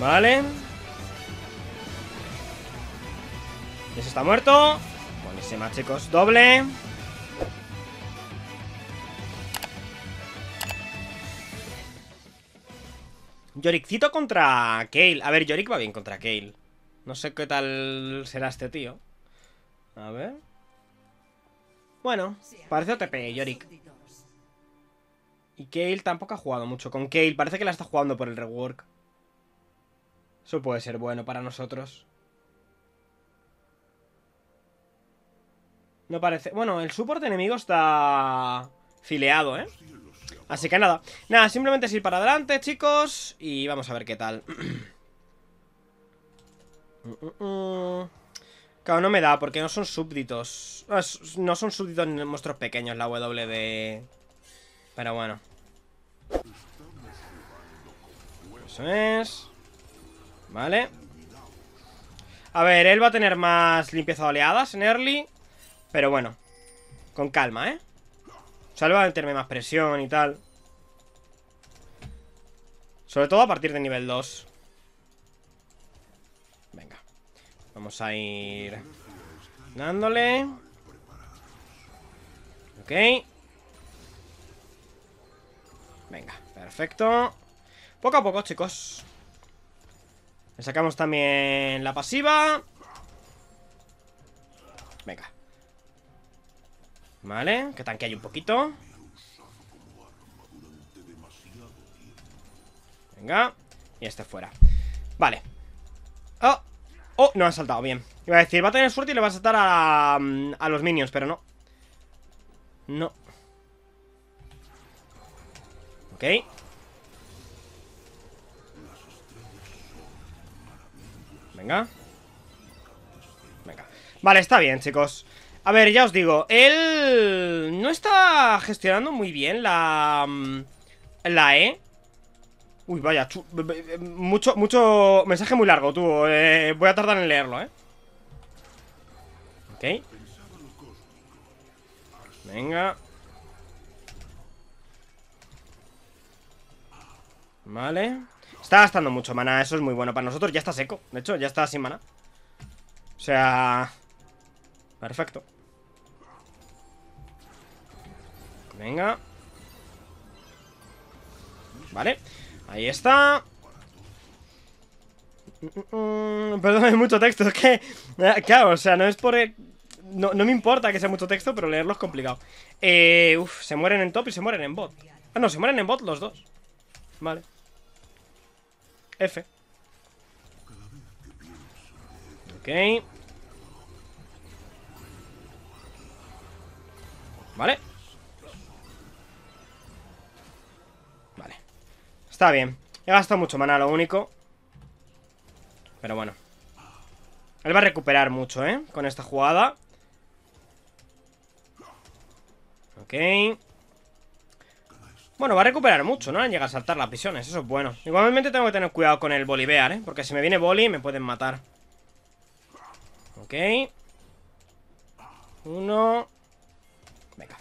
Vale. Ese está muerto. Buenísima, chicos. Doble. Yorickcito contra Kale. A ver, Yorick va bien contra Kale. No sé qué tal será este tío. A ver. Bueno, parece OTP, Yorick. Y Kale tampoco ha jugado mucho con Kale. Parece que la está jugando por el rework. Eso puede ser bueno para nosotros. No parece... Bueno, el support enemigo está... Fileado, ¿eh? Así que nada. Nada, simplemente es ir para adelante, chicos. Y vamos a ver qué tal. Mm, mm, mm. claro, no me da, porque no son súbditos. No son súbditos ni monstruos pequeños la W Pero bueno. Eso es... Vale A ver, él va a tener más limpieza de oleadas en early Pero bueno Con calma, ¿eh? O sea, él va a meterme más presión y tal Sobre todo a partir de nivel 2 Venga Vamos a ir Dándole Ok Venga, perfecto Poco a poco, chicos sacamos también la pasiva Venga Vale, que tanque hay un poquito Venga Y este fuera Vale Oh, oh no ha saltado, bien Iba a decir, va a tener suerte y le va a saltar a, mm, a los minions Pero no No Ok Venga. Venga. Vale, está bien, chicos. A ver, ya os digo, él no está gestionando muy bien la... Mm, la E. Uy, vaya, mucho, mucho... Mensaje muy largo, tú. Eh, voy a tardar en leerlo, ¿eh? Ok. Venga. Vale. Está gastando mucho mana, eso es muy bueno para nosotros. Ya está seco, de hecho, ya está sin mana O sea... Perfecto. Venga. Vale. Ahí está. Mm, mm, mm, perdón, hay mucho texto. Es que... Claro, o sea, no es por... No, me importa que sea mucho texto, pero leerlo es complicado. Eh, uf, se mueren en top y se mueren en bot. Ah, no, se mueren en bot los dos. Vale. F. Ok. Vale. Vale. Está bien. He gastado mucho maná lo único. Pero bueno. Él va a recuperar mucho, ¿eh? Con esta jugada. Ok. Bueno, va a recuperar mucho, ¿no? Llega a saltar las visiones, eso es bueno Igualmente tengo que tener cuidado con el bolivear, ¿eh? Porque si me viene boli me pueden matar Ok Uno Venga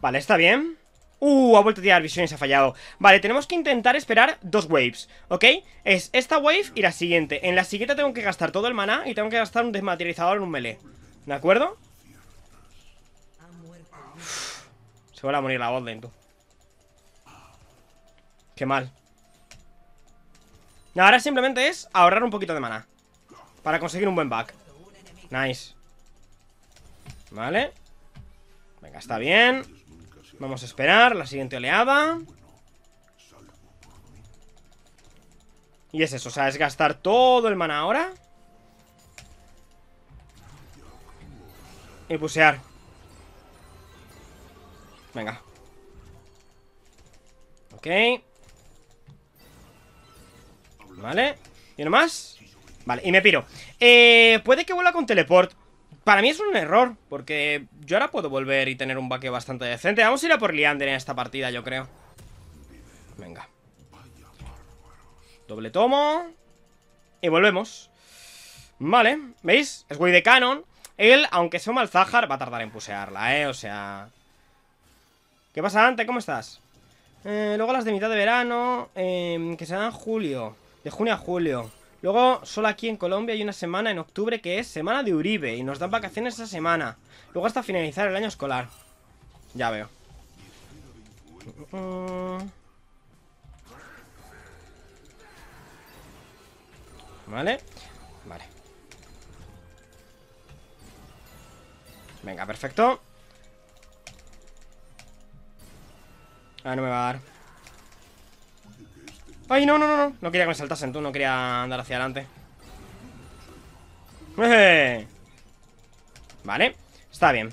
Vale, está bien Uh, ha vuelto a tirar visiones, ha fallado Vale, tenemos que intentar esperar dos waves ¿Ok? Es esta wave y la siguiente En la siguiente tengo que gastar todo el maná Y tengo que gastar un desmaterializador en un melee ¿De acuerdo? se vuelve a morir la voz tú Qué mal Ahora simplemente es ahorrar un poquito de mana Para conseguir un buen back Nice Vale Venga, está bien Vamos a esperar la siguiente oleada Y es eso, o sea, es gastar todo el mana ahora Y pusear Venga Ok ¿Vale? ¿Y más? Vale, y me piro eh, Puede que vuelva con teleport Para mí es un error Porque yo ahora puedo volver y tener un baque bastante decente Vamos a ir a por Liander en esta partida, yo creo Venga Doble tomo Y volvemos Vale, ¿veis? Es güey de canon Él, aunque sea un Malzahar, va a tardar en pusearla, ¿eh? O sea... ¿Qué pasa, Ante? ¿Cómo estás? Eh, luego las de mitad de verano eh, Que se dan julio de junio a julio. Luego, solo aquí en Colombia hay una semana en octubre que es semana de Uribe. Y nos dan vacaciones esa semana. Luego hasta finalizar el año escolar. Ya veo. Mm. Vale. Vale. Venga, perfecto. Ah, no me va a dar. ¡Ay, no, no, no! No, no quería que me saltasen, tú. No quería andar hacia adelante. Eh. Vale. Está bien.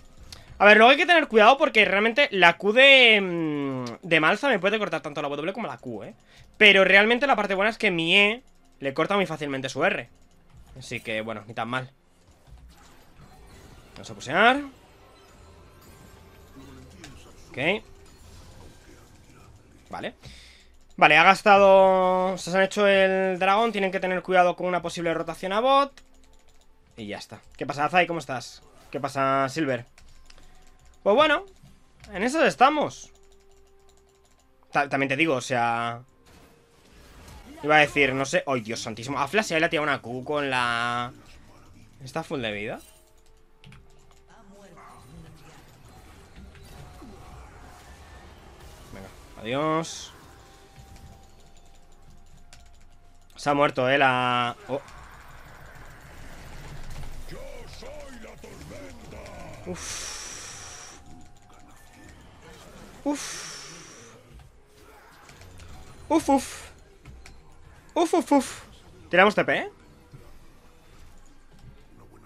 A ver, luego hay que tener cuidado porque realmente la Q de, mm, de Malza me puede cortar tanto la W como la Q, ¿eh? Pero realmente la parte buena es que mi E le corta muy fácilmente su R. Así que, bueno, ni tan mal. Vamos a pusear. Ok. Vale. Vale, ha gastado... Se han hecho el dragón, tienen que tener cuidado con una posible rotación a bot. Y ya está. ¿Qué pasa, Zai? ¿Cómo estás? ¿Qué pasa, Silver? Pues bueno, en eso estamos. también te digo, o sea... Iba a decir, no sé... ¡Ay, Dios santísimo! A Flash le ha una Q con la... ¿Está full de vida? Venga, adiós... Se ha muerto, eh, la... Oh. Uf. Uf. Uf, uf. Uf, uf, uf. Tiramos TP, ¿eh?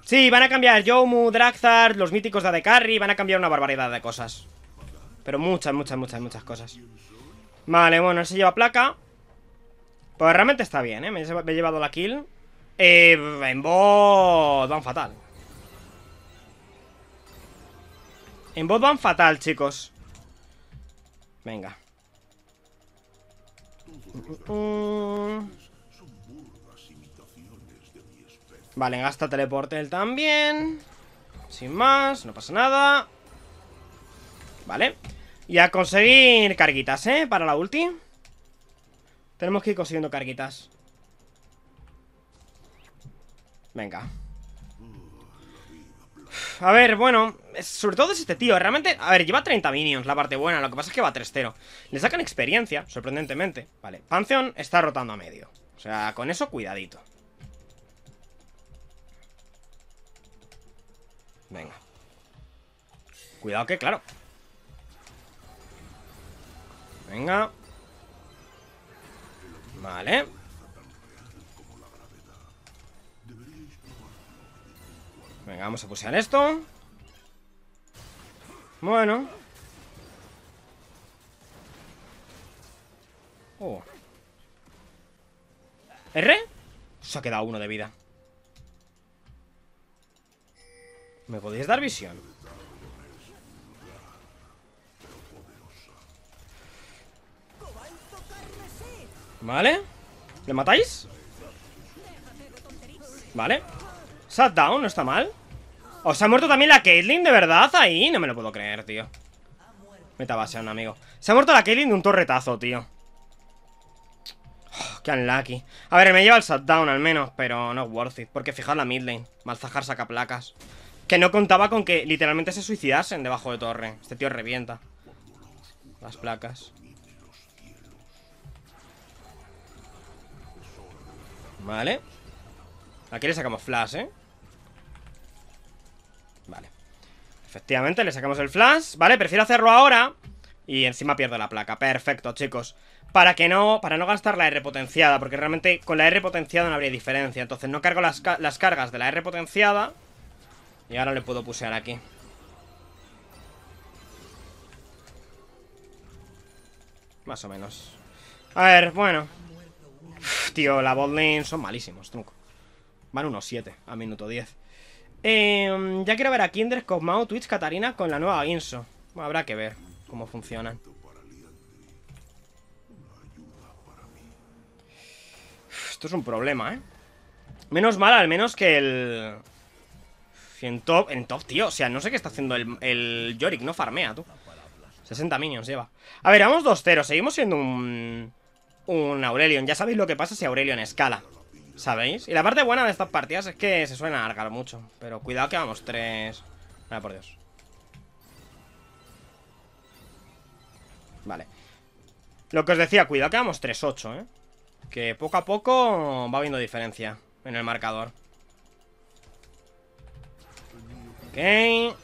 Sí, van a cambiar Yomu, Draxar, los míticos de Adecarry, van a cambiar una barbaridad de cosas. Pero muchas, muchas, muchas, muchas cosas. Vale, bueno, se lleva placa. Pues realmente está bien, ¿eh? Me he llevado la kill. Eh, en bot van fatal. En bot van fatal, chicos. Venga. Vale, gasta teleporte él también. Sin más, no pasa nada. Vale. Y a conseguir carguitas, ¿eh? Para la ulti. Tenemos que ir consiguiendo carguitas Venga A ver, bueno Sobre todo es este tío Realmente, a ver, lleva 30 minions La parte buena Lo que pasa es que va 3-0 Le sacan experiencia Sorprendentemente Vale, Pantheon está rotando a medio O sea, con eso cuidadito Venga Cuidado que, claro Venga Vale. Venga, vamos a pusear esto. Bueno. Oh. ¿R? Se ha quedado uno de vida. ¿Me podéis dar visión? Vale ¿Le matáis? Vale Shutdown, no está mal ¿Os ha muerto también la Caitlyn, de verdad? Ahí, no me lo puedo creer, tío Metabaseón, amigo Se ha muerto la Caitlyn de un torretazo, tío oh, Qué unlucky A ver, me lleva el shutdown al menos Pero no es worth it Porque fijaos la midlane Malzahar saca placas Que no contaba con que literalmente se suicidasen debajo de torre Este tío revienta Las placas Vale Aquí le sacamos flash, ¿eh? Vale Efectivamente, le sacamos el flash Vale, prefiero hacerlo ahora Y encima pierdo la placa Perfecto, chicos para que no, para no gastar la R potenciada Porque realmente con la R potenciada no habría diferencia Entonces no cargo las, las cargas de la R potenciada Y ahora le puedo pusear aquí Más o menos A ver, bueno tío, la botlane son malísimos, tronco. Van unos 7 a minuto 10. Em, ya quiero ver a Kinders, Cosmao, Twitch, Katarina con la nueva Ginso. habrá que ver cómo funcionan. esto es un problema, ¿eh? Menos mal, al menos que el... en top, en top, tío. O sea, no sé qué está haciendo el, el Yorick. No farmea, tú. 60 minions lleva. A ver, vamos 2-0. Seguimos siendo un un Aurelion. Ya sabéis lo que pasa si Aurelion escala. ¿Sabéis? Y la parte buena de estas partidas es que se suelen alargar mucho. Pero cuidado que vamos tres... Ah, por Dios. Vale. Lo que os decía, cuidado que vamos 3-8, ¿eh? Que poco a poco va habiendo diferencia en el marcador. Ok.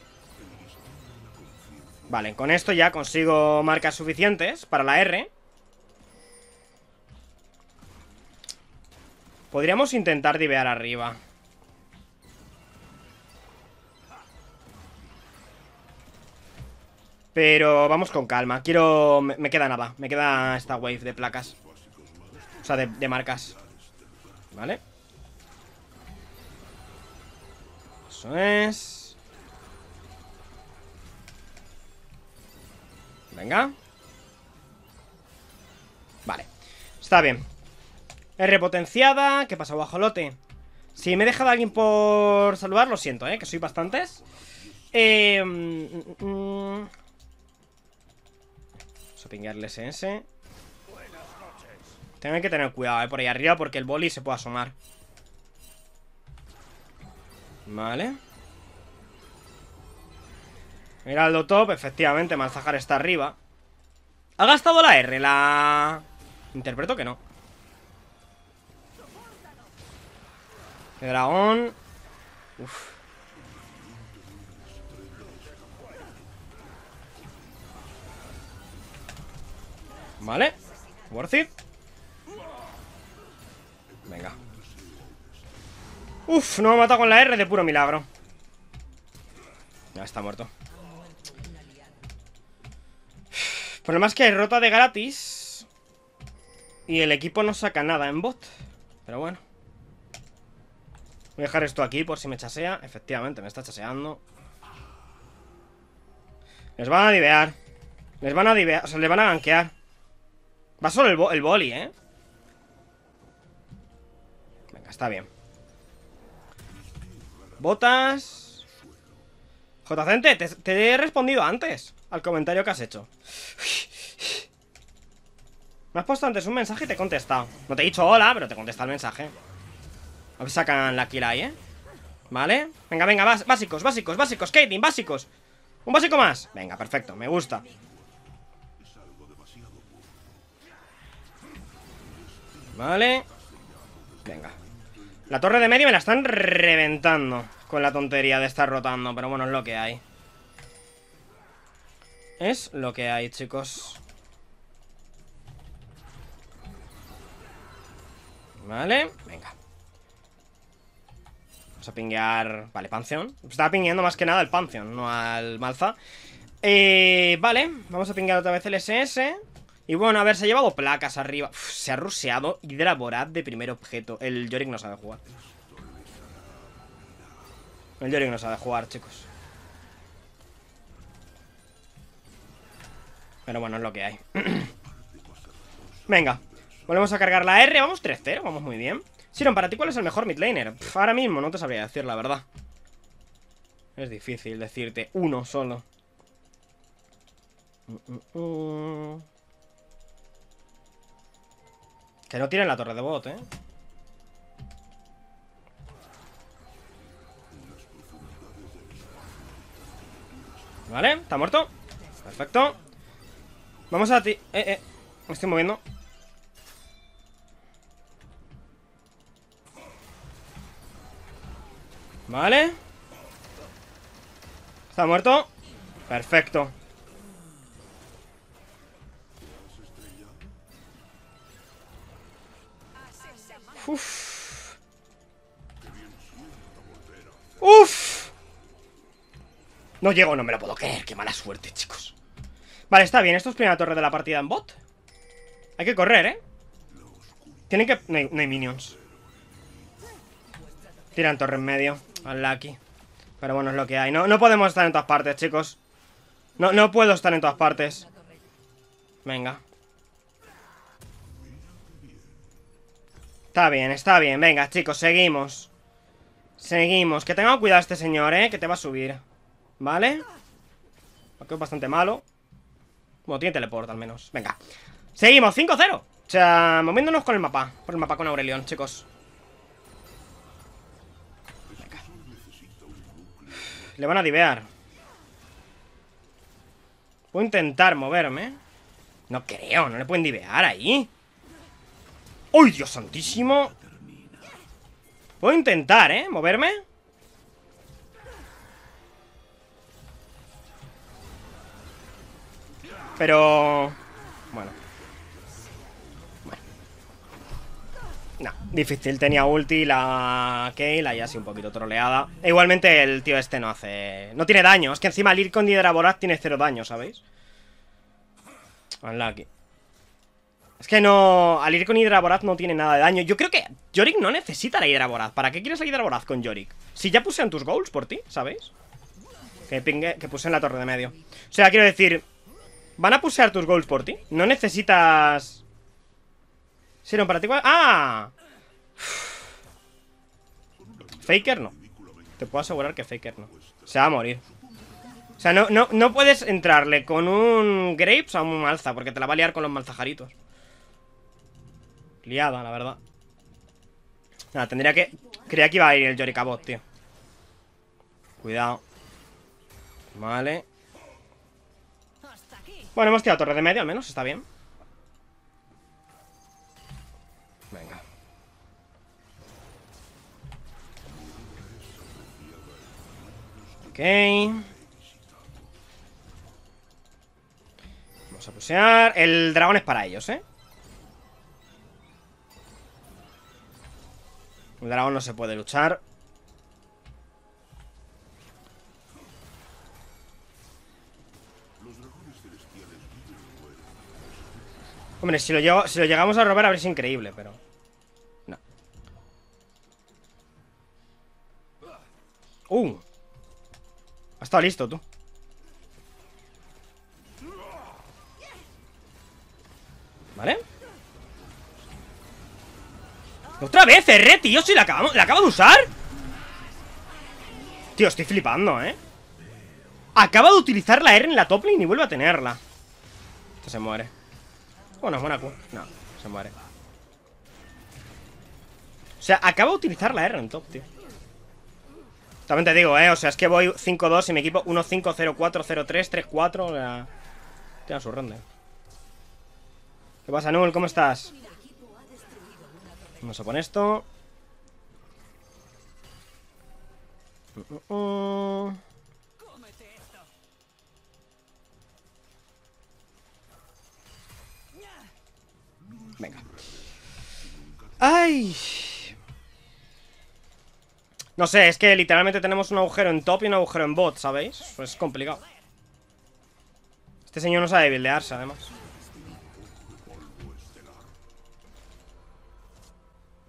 Vale, con esto ya consigo marcas suficientes para la R. Podríamos intentar divear arriba. Pero vamos con calma. Quiero... Me queda nada. Me queda esta wave de placas. O sea, de, de marcas. ¿Vale? Eso es. Venga. Vale. Está bien. R potenciada. ¿Qué pasa, lote? Si me he dejado alguien por saludar, lo siento, ¿eh? Que soy bastantes. Eh, Vamos a pingarle SS. Tengo que tener cuidado, ¿eh? Por ahí arriba porque el boli se puede asomar. Vale. lo top, efectivamente, Malzahar está arriba. ¿Ha gastado la R? La... Interpreto que no. dragón. Uf. Vale. Worth it. Venga. Uf, no me ha matado con la R de puro milagro. Ya está muerto. por problema es que hay rota de gratis. Y el equipo no saca nada en bot. Pero bueno. Voy a dejar esto aquí por si me chasea. Efectivamente, me está chaseando. Les van a divear. Les van a divear. O sea, les van a ganquear. Va solo el, boli, ¿eh? Venga, está bien. Botas. Jacente, te, te he respondido antes al comentario que has hecho. Me has puesto antes un mensaje y te he contestado. No te he dicho hola, pero te he contestado el mensaje sacan la kill ahí, ¿eh? ¿Vale? Venga, venga, básicos, básicos, básicos Caitlyn, básicos Un básico más Venga, perfecto, me gusta Vale Venga la torre de medio me la están reventando Con la tontería de estar rotando Pero bueno, es lo que hay Es lo que hay, chicos Vale, venga Vamos a pinguear... Vale, Pantheon. Estaba pingueando más que nada al Pantheon, no al Malza. Eh, vale, vamos a pinguear otra vez el SS. Y bueno, a ver, se ha llevado placas arriba. se ha ruseado Hydra de primer objeto. El Yorick no sabe jugar. El Yorick no sabe jugar, chicos. Pero bueno, es lo que hay. Venga, volvemos a cargar la R. Vamos 3-0, vamos muy bien. Siron, ¿para ti cuál es el mejor midlaner? laner? ahora mismo no te sabría decir la verdad. Es difícil decirte uno solo. Mm, mm, mm. Que no tienen la torre de bot, ¿eh? Vale, está muerto Perfecto Vamos a ti... Eh, eh Me estoy moviendo Vale ¿Está muerto? Perfecto Uf Uf No llego, no me lo puedo creer Qué mala suerte, chicos Vale, está bien, esto es primera torre de la partida en bot Hay que correr, ¿eh? Tienen que... no hay minions Tiran torre en medio lucky Pero bueno, es lo que hay. No, no podemos estar en todas partes, chicos. No, puedo estar en todas partes. Venga. Está bien, está bien. Venga, chicos, seguimos. Seguimos. Que tenga cuidado este señor, ¿eh? Que te va a subir. ¿Vale? Porque es bastante malo. Bueno, tiene teleport al menos. Venga. Seguimos, 5-0. O sea, moviéndonos con el mapa. Por el mapa con Aurelion, chicos. Le van a divear. a intentar moverme. No creo, no le pueden divear ahí. ¡Uy, Dios santísimo! Puedo intentar, ¿eh? Moverme. Pero... Difícil, tenía ulti, la la ya así un poquito troleada. E igualmente el tío este no hace... No tiene daño, es que encima al ir con Hidraboraz tiene cero daño, ¿sabéis? lucky. Es que no... Al ir con Hidraboraz no tiene nada de daño. Yo creo que Yorick no necesita la Hidraboraz. ¿Para qué quieres la Hidraboraz con Yorick? Si ya puse en tus goals por ti, ¿sabéis? Que, que puse en la torre de medio. O sea, quiero decir... ¿Van a pusear tus goals por ti? No necesitas... no, para ti... ¡Ah! Faker no. Te puedo asegurar que Faker no. Se va a morir. O sea, no, no, puedes entrarle con un Grapes a un Malza, porque te la va a liar con los Malzajaritos. Liada, la verdad. Nada, tendría que... Creía que iba a ir el Yorikabot, tío. Cuidado. Vale. Bueno, hemos tirado torre de medio, al menos, está bien. Vamos a pusear. El dragón es para ellos, ¿eh? El dragón no se puede luchar. Hombre, si lo, llegamos a robar, habría sido increíble, pero... No. ¡Uh! Ha estado listo, tú. ¿Vale? ¡Otra vez, R, tío! ¿Si la, acabamos, la acabo de usar? Tío, estoy flipando, ¿eh? Acaba de utilizar la R en la top lane y vuelve a tenerla. Esto se muere. Bueno, es buena Q. No, se muere. O sea, acaba de utilizar la R en top, tío. También te digo, eh, o sea, es que voy 5-2 y mi equipo 1-5-0-4-0-3-3-4, o sea... su ronda. ¿Qué pasa, Null? ¿Cómo estás? Vamos a poner esto. Uh -uh. uh. Venga. ¡Ay! No sé, es que literalmente tenemos un agujero en top y un agujero en bot, ¿sabéis? Pues es complicado Este señor no sabe bildearse, además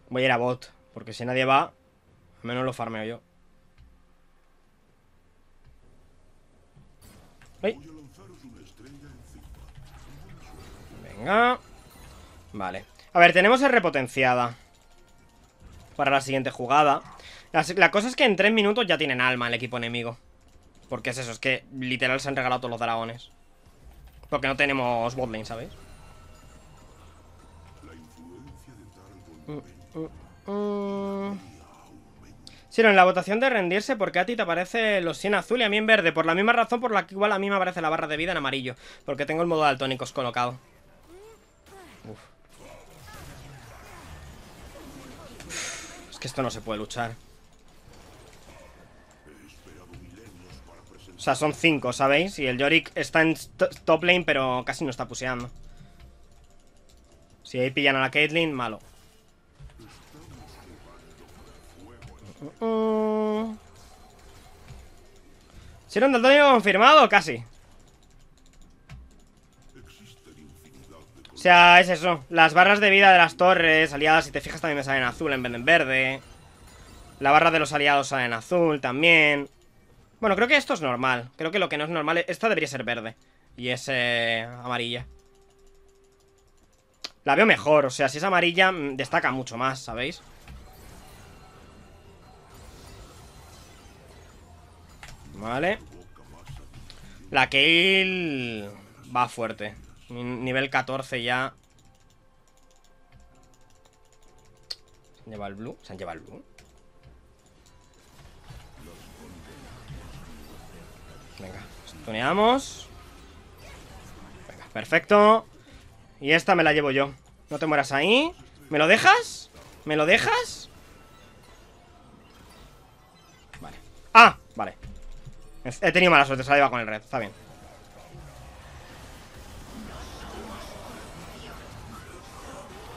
Voy a ir a bot Porque si nadie va, al menos lo farmeo yo Venga Vale A ver, tenemos R repotenciada. Para la siguiente jugada la, cosa es que en tres minutos ya tienen alma el equipo enemigo. Porque es eso, es que literal se han regalado todos los dragones. Porque no tenemos botlane, ¿sabéis? Mm, mm, mm. Sí, en la votación de rendirse, porque a ti te aparece los 100 azul y a mí en verde? Por la misma razón por la que igual a mí me aparece la barra de vida en amarillo. Porque tengo el modo altónicos colocado. Es que esto no se puede luchar. O sea, son cinco, ¿sabéis? Y el Yorick está en top lane, pero casi no está puseando. Si ahí pillan a la Caitlyn, malo. Sieron del daño confirmado, casi. O sea, es eso. Las barras de vida de las torres aliadas, si te fijas, también me salen azul en vez de en verde. La barra de los aliados sale en azul también. Bueno, creo que esto es normal. Creo que lo que no es normal... Es... Esta debería ser verde. Y es eh, amarilla. La veo mejor. O sea, si es amarilla, mm, destaca mucho más, ¿sabéis? Vale. La kill... Va fuerte. Nivel 14 ya... ¿Se han llevado el blue? ¿Se han llevado el blue? Venga, tuneamos. Venga, perfecto. Y esta me la llevo yo. No te mueras ahí. ¿Me lo dejas? ¿Me lo dejas? Vale. ¡Ah! Vale. He tenido mala suerte, se la con el red. Está bien.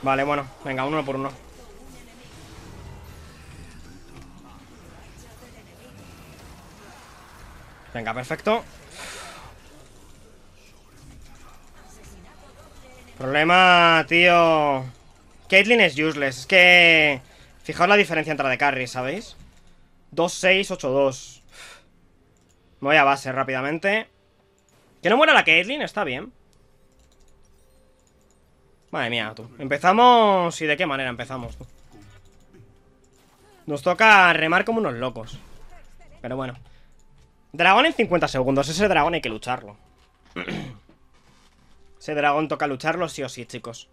Vale, bueno. Venga, uno por uno. Venga, perfecto Problema, tío Caitlyn es useless Es que... Fijaos la diferencia entre la de carry, ¿sabéis? 2-6-8-2 Me voy a base rápidamente Que no muera la Caitlyn, está bien Madre mía, tú Empezamos... ¿Y de qué manera empezamos, Nos toca remar como unos locos Pero bueno Dragón en 50 segundos. Ese dragón hay que lucharlo. Ese dragón toca lucharlo sí o sí, chicos.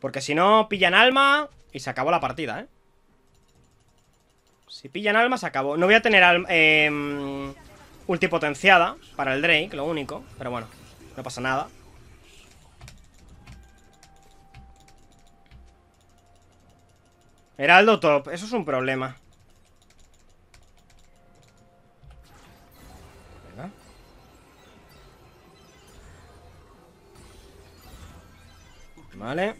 Porque si no, pillan alma y se acabó la partida, ¿eh? Si pillan alma, se acabó. No voy a tener alma, em, ultipotenciada para el Drake, lo único. Pero bueno, no pasa nada. Heraldo top, eso es un problema. Vale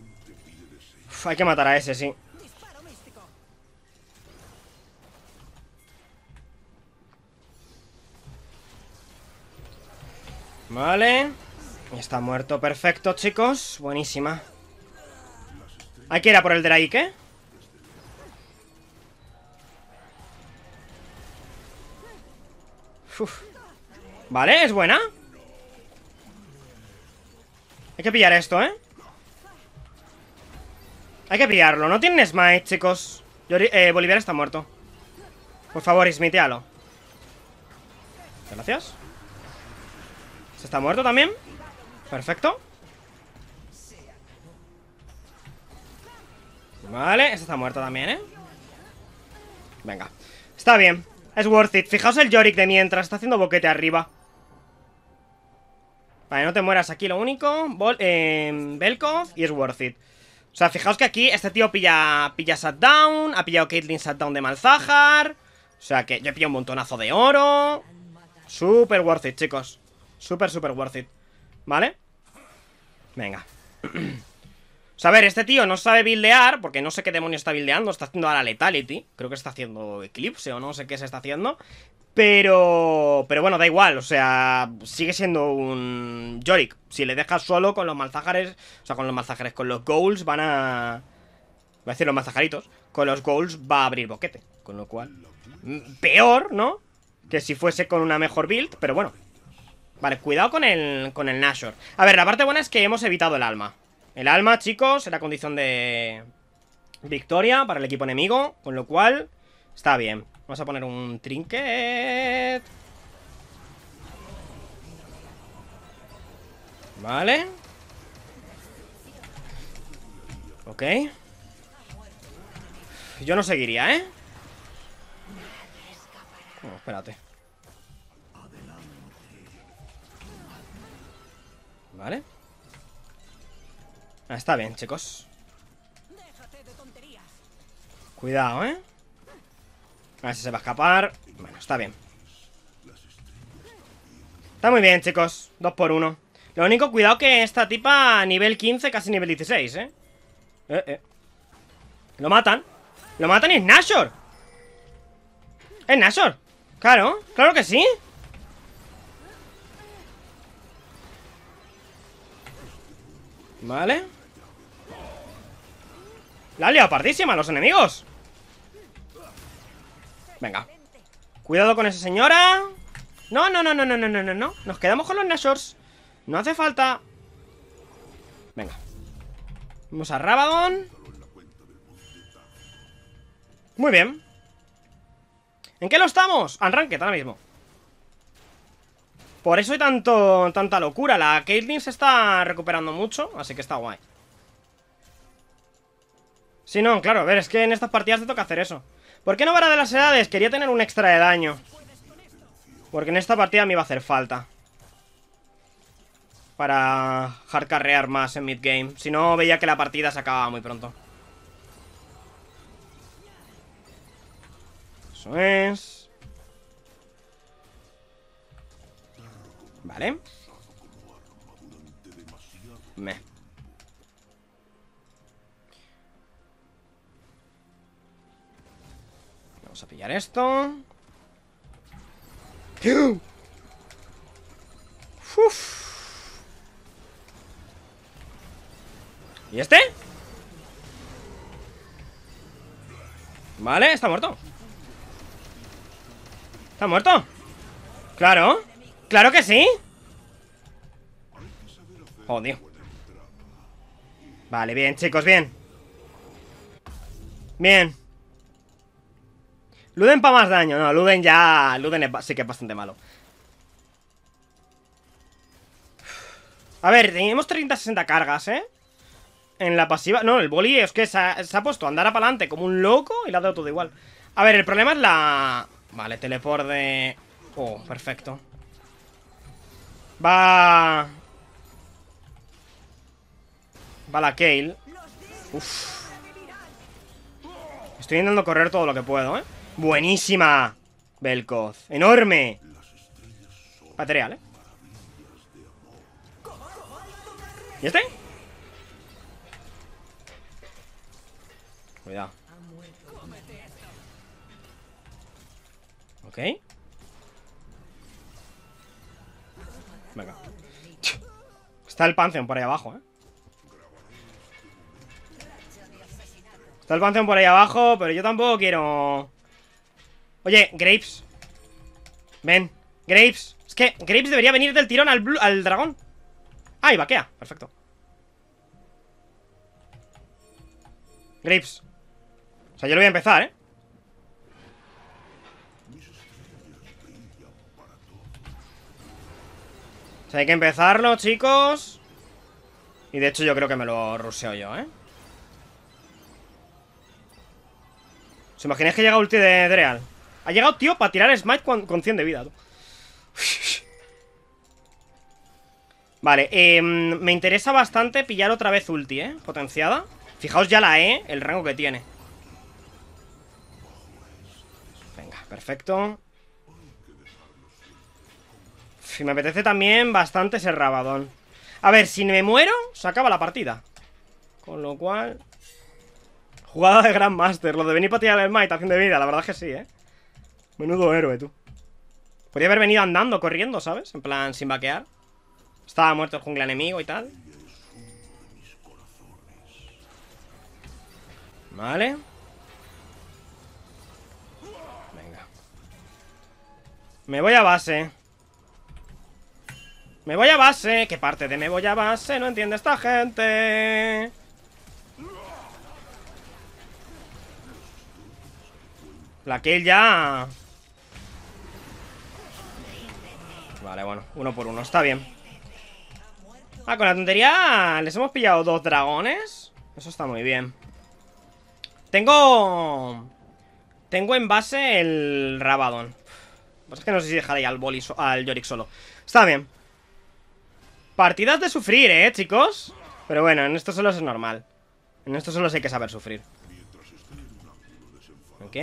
Hay que matar a ese, sí Vale Está muerto, perfecto, chicos Buenísima Hay que ir a por el Drake, Uf. Vale, es buena Hay que pillar esto, ¿eh? Hay que pillarlo. No tienes smite, chicos. Eh, Bolivar está muerto. Por favor, smitealo. Gracias. ¿Se está muerto también? Perfecto. Vale, eso está muerto también, ¿eh? Venga. Está bien. Es worth it. Fijaos el Yorick de mientras. Está haciendo boquete arriba. Vale, no te mueras aquí. Lo único... Eh, Belkov y es worth it. O sea, fijaos que aquí este tío pilla, pilla Shutdown, ha pillado Caitlyn Shutdown de Malzahar. O sea que yo he un montonazo de oro. Super worth it, chicos. Super, super worth it. ¿Vale? Venga. o sea, a ver, este tío no sabe buildear, porque no sé qué demonio está buildeando. Está haciendo ahora Letality. Creo que está haciendo Eclipse o no sé qué se está haciendo. Pero. Pero bueno, da igual. O sea, sigue siendo un Yorick. Si le dejas solo con los malzajares. O sea, con los malzajares, con los goals van a. Voy a decir los malzajaritos. Con los goals va a abrir boquete. Con lo cual. Peor, ¿no? Que si fuese con una mejor build, pero bueno. Vale, cuidado con el, con el Nashor. A ver, la parte buena es que hemos evitado el alma. El alma, chicos, era condición de victoria para el equipo enemigo, con lo cual está bien. Vamos a poner un trinquet. Vale. Ok. Yo no seguiría, ¿eh? Oh, espérate. Vale. Ah, está bien, chicos. Cuidado, ¿eh? A ver si se va a escapar. Bueno, está bien. Está muy bien, chicos. Dos por uno. Lo único, cuidado que esta tipa nivel 15, casi nivel 16, ¿eh? Eh, eh. Lo matan. Lo matan y es Nashor. Es Nashor. Claro, claro que sí. Vale. La han liado pardísima los enemigos. Venga Cuidado con esa señora No, no, no, no, no, no, no, no Nos quedamos con los Nashors No hace falta Venga Vamos a Rabadon Muy bien ¿En qué lo estamos? Unranked ahora mismo Por eso hay tanto, tanta locura La Caitlyn se está recuperando mucho Así que está guay Sí, no, claro, a ver, es que en estas partidas te toca hacer eso ¿Por qué no vara de las edades? Quería tener un extra de daño. Porque en esta partida me iba a hacer falta. Para hardcarrear más en mid-game. Si no, veía que la partida se acababa muy pronto. Eso es. Vale. Me. a pillar esto. ¿Y este? Vale, está muerto ¿Está muerto? Claro ¡Claro que sí! dios Vale, bien, chicos, bien Bien Luden para más daño. No, Luden ya... Luden sí que es bastante malo. A ver, tenemos 30-60 cargas, ¿eh? En la pasiva... No, el boli es que se ha, puesto a andar para adelante como un loco y le ha dado todo igual. A ver, el problema es la... Vale, teleport de... Oh, perfecto. Va... Va la Kale. Uf. Estoy intentando correr todo lo que puedo, ¿eh? Buenísima, Belkoz. Enorme. Material, ¿eh? ¿Y este? Cuidado. Ok. Venga. Está el Pantheon por ahí abajo, ¿eh? Está el Pantheon por ahí abajo, pero yo tampoco quiero... Oye, Grapes Ven, Grapes Es que Grapes debería venir del tirón al, dragón Ah, y vaquea, perfecto Grapes O sea, yo lo voy a empezar, ¿eh? O sea, hay que empezarlo, chicos Y de hecho yo creo que me lo ruseo yo, ¿eh? ¿Se imagináis que llega ulti de Dreal? Ha llegado, tío, para tirar Smite con, 100 de vida, Vale, em, me interesa bastante pillar otra vez ulti, ¿eh? Potenciada. Fijaos ya la E, el rango que tiene. Venga, perfecto. Si me apetece también bastante ese rabadón. A ver, si me muero, se acaba la partida. Con lo cual... Jugada de Grand Master. Lo de venir para tirar el Smite a 100 de vida, la verdad es que sí, ¿eh? Menudo héroe, tú. Podría haber venido andando, corriendo, ¿sabes? En plan, sin vaquear. Estaba muerto el jungla enemigo y tal. Vale. Venga. Me voy a base. Me voy a base. ¿Qué parte de me voy a base? No entiende esta gente. La kill ya. Vale, bueno, uno por uno, está bien Ah, con la tontería les hemos pillado dos dragones Eso está muy bien Tengo... Tengo en base el Rabadon Pues es que no sé si dejaré al, boli al Yorick solo Está bien Partidas de sufrir, eh, chicos Pero bueno, en estos solos es normal En estos solos hay que saber sufrir Ok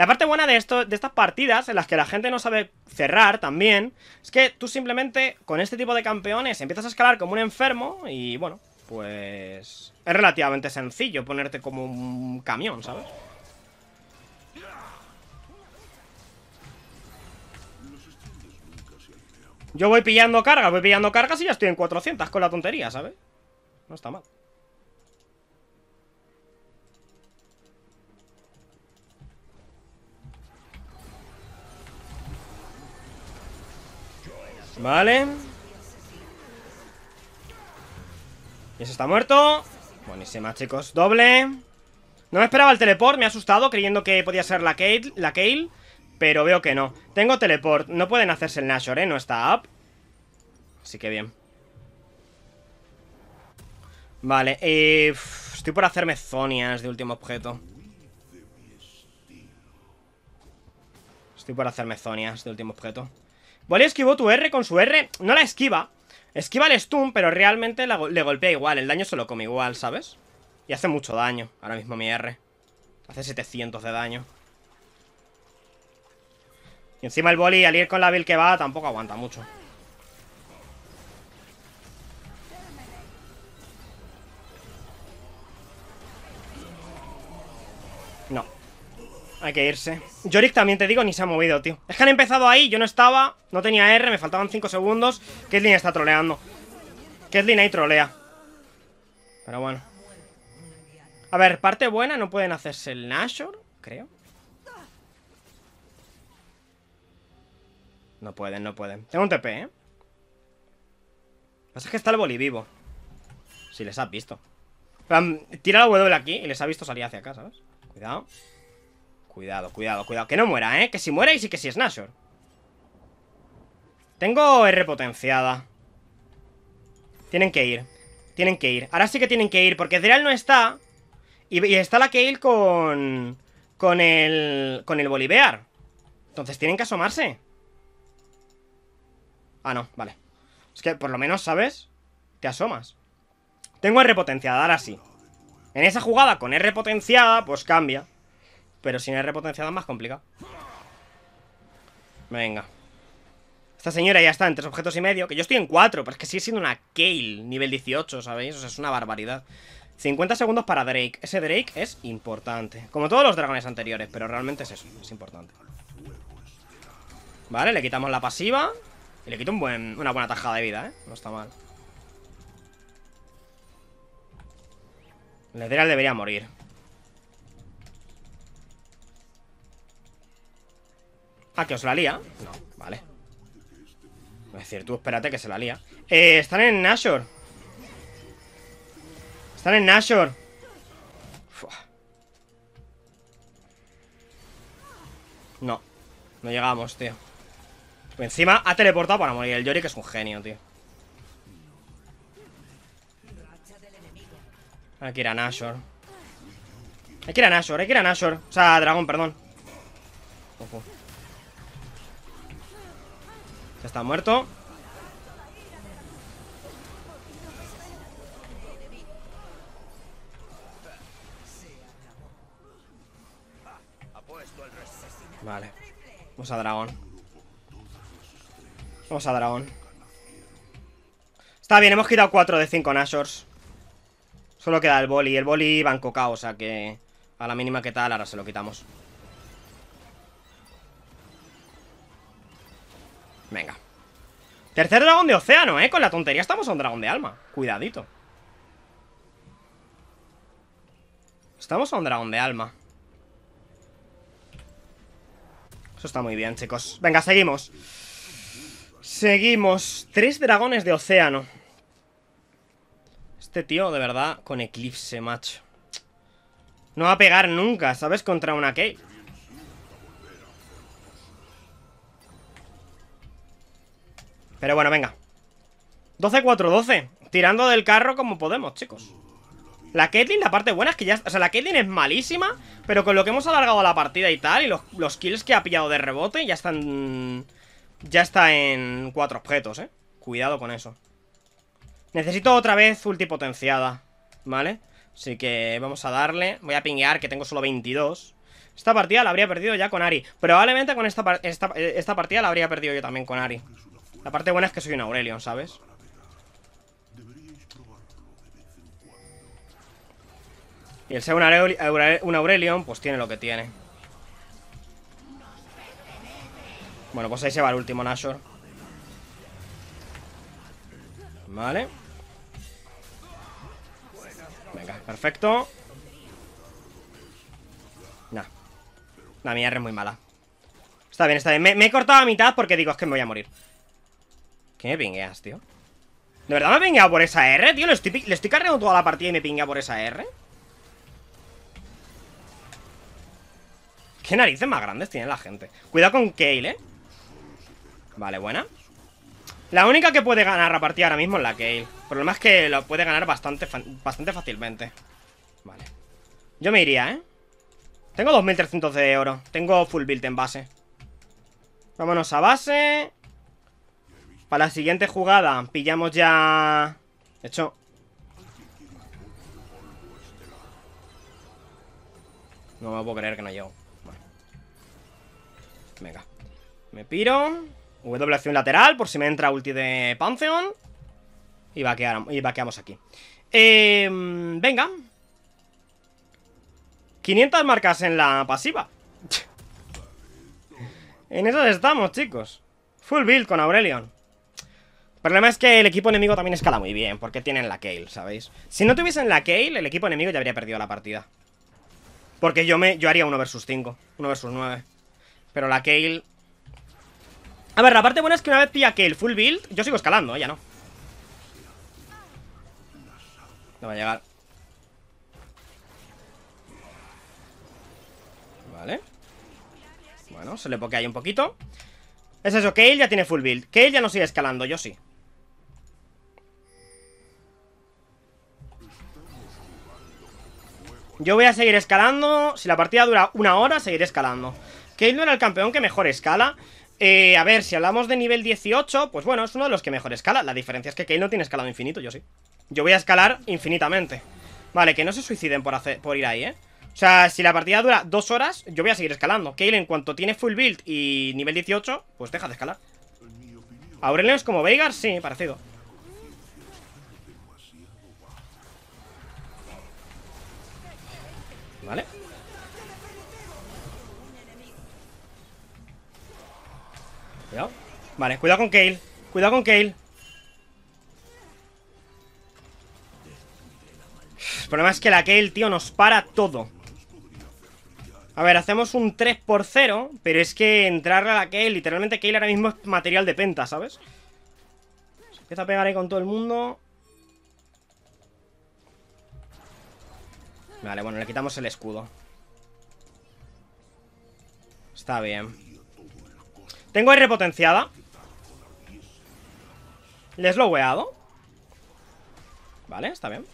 la parte buena de, esto, de estas partidas, en las que la gente no sabe cerrar también, es que tú simplemente con este tipo de campeones empiezas a escalar como un enfermo y bueno, pues es relativamente sencillo ponerte como un camión, ¿sabes? Yo voy pillando cargas, voy pillando cargas y ya estoy en 400 con la tontería, ¿sabes? No está mal. Vale. Y se está muerto. Buenísima, chicos. Doble. No me esperaba el teleport, me ha asustado creyendo que podía ser la Kale, la pero veo que no. Tengo teleport, no pueden hacerse el Nashor, ¿eh? No está up. Así que bien. Vale, estoy por hacerme zonias de último objeto. Estoy por hacerme zonias de último objeto. Boli esquivó tu R con su R, no la esquiva. Esquiva el stun, pero realmente le golpea igual. El daño se lo come igual, ¿sabes? Y hace mucho daño, ahora mismo mi R. Hace 700 de daño. Y encima el boli al ir con la build que va tampoco aguanta mucho. Hay que irse Yorick también te digo, ni se ha movido, tío Es que han empezado ahí, yo no estaba No tenía R, me faltaban 5 segundos línea está troleando línea ahí trolea Pero bueno A ver, parte buena, no pueden hacerse el Nashor Creo No pueden, no pueden Tengo un TP, ¿eh? Lo que pasa es que está el vivo Si les has visto Tira la W aquí y les ha visto salir hacia acá, ¿sabes? Cuidado Cuidado, cuidado, cuidado Que no muera, ¿eh? Que si muere y sí que si es Nashor Tengo R potenciada Tienen que ir Tienen que ir Ahora sí que tienen que ir Porque Dreal no está y, está la Kayle con... Con el... Con el Bolivar Entonces tienen que asomarse Ah, no, vale Es que por lo menos, ¿sabes? Te asomas Tengo R potenciada, ahora sí En esa jugada con R potenciada, pues cambia pero sin R potenciada es más complicado. Venga. Esta señora ya está en tres objetos y medio. Que yo estoy en cuatro, pero es que sigue siendo una Kale nivel 18, ¿sabéis? O sea, es una barbaridad. 50 segundos para Drake. Ese Drake es importante. Como todos los dragones anteriores, pero realmente es eso. Es importante. Vale, le quitamos la pasiva. Y le quito un buen, una buena tajada de vida, ¿eh? No está mal. Le debería morir. Ah, que os la lía. No, vale. Es decir, tú espérate que se la lía. Eh, están en Nashor. Están en Nashor. No. No llegamos, tío. Encima ha teleportado para morir. El Yori que es un genio, tío. Hay que ir a Nashor. Hay que ir a Nashor, hay que ir a Nashor. O sea, dragón, perdón. Ojo. Ya está muerto Vale Vamos a dragón Vamos a dragón Está bien, hemos quitado 4 de 5 Nashors Solo queda el boli El boli va Coca o sea que A la mínima que tal, ahora se lo quitamos Venga Tercer dragón de océano, eh Con la tontería estamos a un dragón de alma Cuidadito Estamos a un dragón de alma Eso está muy bien, chicos Venga, seguimos Seguimos Tres dragones de océano Este tío, de verdad Con eclipse, macho No va a pegar nunca, ¿sabes? Contra una cave Pero bueno, venga 12-4-12 Tirando del carro como podemos, chicos La Caitlyn, la parte buena es que ya... O sea, la Caitlyn es malísima Pero con lo que hemos alargado la partida y tal Y los, kills que ha pillado de rebote Ya están... Ya está en cuatro objetos, eh Cuidado con eso Necesito otra vez potenciada. ¿Vale? Así que vamos a darle Voy a pinguear que tengo solo 22 Esta partida la habría perdido ya con Ari Probablemente con esta, esta, eh, esta partida la habría perdido yo también con Ari la parte buena es que soy un Aurelion, ¿sabes? Y el ser un, Aurelion, pues tiene lo que tiene. Bueno, pues ahí se va el último Nashor. Vale. Venga, perfecto. Nah. La mierda es muy mala. Está bien, está bien. Me, me he cortado a mitad porque digo, es que me voy a morir. ¿Qué me pingueas, tío? ¿De verdad me ha pingueado por esa R, tío? ¿Le estoy, cargando toda la partida y me pinguea por esa R? ¿Qué narices más grandes tiene la gente? Cuidado con Kale, ¿eh? Vale, buena La única que puede ganar a partida ahora mismo es la Kale El problema es que lo puede ganar bastante, bastante fácilmente Vale Yo me iría, ¿eh? Tengo 2300 de oro Tengo full build en base Vámonos a base para la siguiente jugada pillamos ya... hecho... No me puedo creer que no llego. Venga. Me piro. W acción lateral por si me entra ulti de Pantheon. Y, y vaqueamos aquí. Em, venga. 500 marcas en la pasiva. en esas estamos, chicos. Full build con Aurelion. El problema es que el equipo enemigo también escala muy bien, porque tienen la Kale, ¿sabéis? Si no tuviesen la Kale, el equipo enemigo ya habría perdido la partida. Porque yo me yo haría 1 versus 5, 1 versus 9. Pero la Kale... A ver, la parte buena es que una vez pilla Kale full build, yo sigo escalando, ya no. No va a llegar. Vale. Bueno, se le pokea ahí un poquito. Es eso, Kale ya tiene full build. Kale ya no sigue escalando, yo sí. Yo voy a seguir escalando. Si la partida dura una hora, seguiré escalando. Kale no era el campeón que mejor escala. Eh, a ver, si hablamos de nivel 18, pues bueno, es uno de los que mejor escala. La diferencia es que Kale no tiene escalado infinito, yo sí. Yo voy a escalar infinitamente. Vale, que no se suiciden por, hacer, por ir ahí, ¿eh? O sea, si la partida dura dos horas, yo voy a seguir escalando. Kale, en cuanto tiene full build y nivel 18, pues deja de escalar. Aurelio es como Veigar, sí, parecido. ¿vale? Cuidado. Vale, cuidado con Kale. Cuidado con Kale. El problema es que la Kale, tío, nos para todo. A ver, hacemos un 3 por 0 Pero es que entrar a la Kale Literalmente Kale ahora mismo es material de penta, ¿sabes? empieza a pegar ahí con todo el mundo Vale, bueno, le quitamos el escudo Está bien Tengo R potenciada Les lo weado Vale, está bien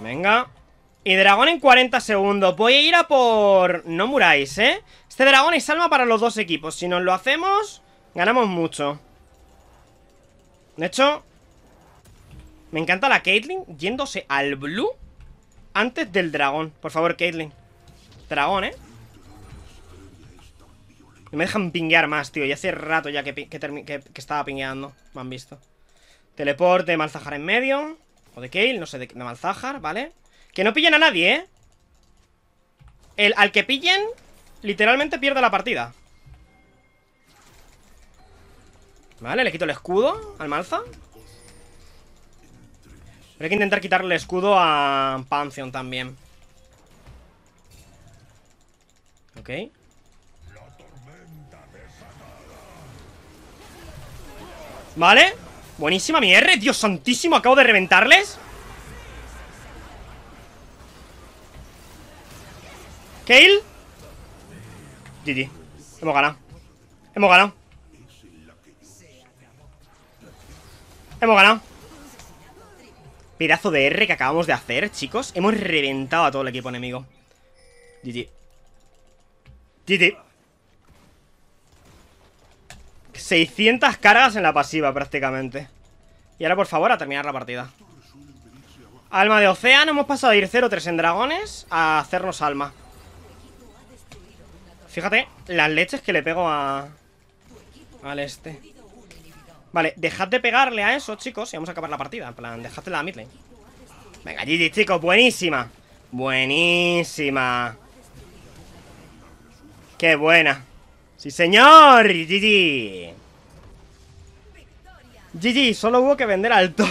Venga Y dragón en 40 segundos Voy a ir a por... No muráis, ¿eh? Este dragón es alma para los dos equipos Si nos lo hacemos, ganamos mucho De hecho, me encanta la Caitlyn yéndose al blue antes del dragón. Por favor, Caitlyn. Dragón, ¿eh? No me dejan pinguear más, tío. Ya hace rato ya que, estaba pingueando. Me han visto. Teleporte, de Malzahar en medio. O de Kale, no sé, de, de Malzahar, ¿vale? Que no pillen a nadie, ¿eh? El, al que pillen, literalmente pierde la partida. Vale, le quito el escudo al Malza. Pero que intentar quitarle el escudo a Pantheon también. Ok. Vale. Buenísima mi Dios santísimo, acabo de reventarles. Kale. GG. Hemos ganado. Hemos ganado. Hemos ganado. Pedazo de R que acabamos de hacer, chicos. Hemos reventado a todo el equipo enemigo. GG. GG. 600 cargas en la pasiva prácticamente. Y ahora, por favor, a terminar la partida. Alma de océano. Hemos pasado de ir 0-3 en dragones a hacernos alma. Fíjate las leches que le pego a... Al este. Vale, dejad de pegarle a eso, chicos Y vamos a acabar la partida, en plan, de la midlane Venga, GG, chicos, buenísima Buenísima Qué buena Sí, señor, GG GG, solo hubo que vender al top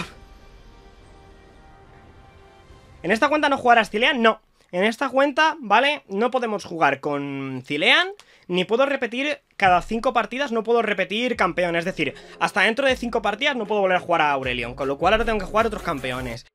¿En esta cuenta no jugarás Cilean? No en esta cuenta, ¿vale? No podemos jugar con Cilean, ni puedo repetir cada cinco partidas no puedo repetir campeón. Es decir, hasta dentro de cinco partidas no puedo volver a jugar a Aurelion, con lo cual ahora tengo que jugar otros campeones.